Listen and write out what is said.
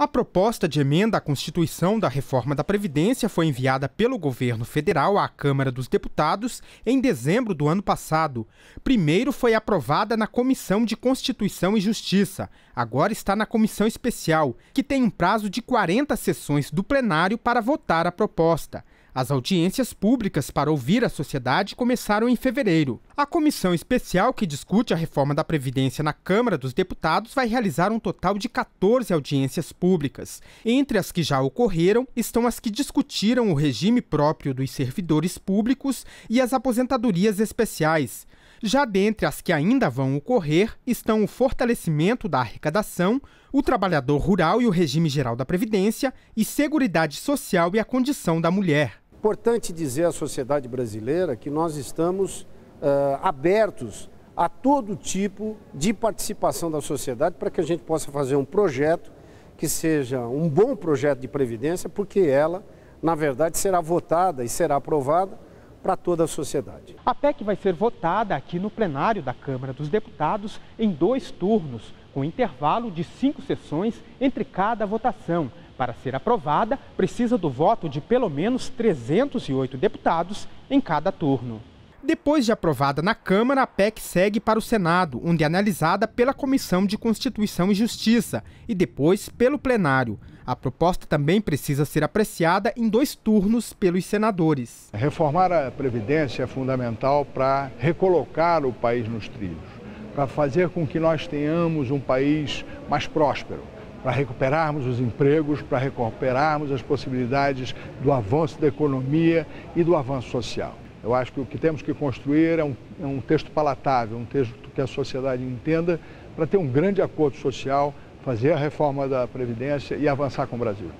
A proposta de emenda à Constituição da reforma da Previdência foi enviada pelo governo federal à Câmara dos Deputados em dezembro do ano passado. Primeiro foi aprovada na Comissão de Constituição e Justiça, agora está na Comissão Especial, que tem um prazo de 40 sessões do plenário para votar a proposta. As audiências públicas para ouvir a sociedade começaram em fevereiro. A comissão especial que discute a reforma da Previdência na Câmara dos Deputados vai realizar um total de 14 audiências públicas. Entre as que já ocorreram estão as que discutiram o regime próprio dos servidores públicos e as aposentadorias especiais. Já dentre as que ainda vão ocorrer estão o fortalecimento da arrecadação, o trabalhador rural e o regime geral da Previdência, e Seguridade Social e a condição da mulher. Importante dizer à sociedade brasileira que nós estamos uh, abertos a todo tipo de participação da sociedade para que a gente possa fazer um projeto que seja um bom projeto de previdência, porque ela, na verdade, será votada e será aprovada para toda a sociedade. A PEC vai ser votada aqui no plenário da Câmara dos Deputados em dois turnos, com intervalo de cinco sessões entre cada votação. Para ser aprovada, precisa do voto de pelo menos 308 deputados em cada turno. Depois de aprovada na Câmara, a PEC segue para o Senado, onde é analisada pela Comissão de Constituição e Justiça e depois pelo plenário. A proposta também precisa ser apreciada em dois turnos pelos senadores. Reformar a Previdência é fundamental para recolocar o país nos trilhos, para fazer com que nós tenhamos um país mais próspero para recuperarmos os empregos, para recuperarmos as possibilidades do avanço da economia e do avanço social. Eu acho que o que temos que construir é um, é um texto palatável, um texto que a sociedade entenda para ter um grande acordo social, fazer a reforma da Previdência e avançar com o Brasil.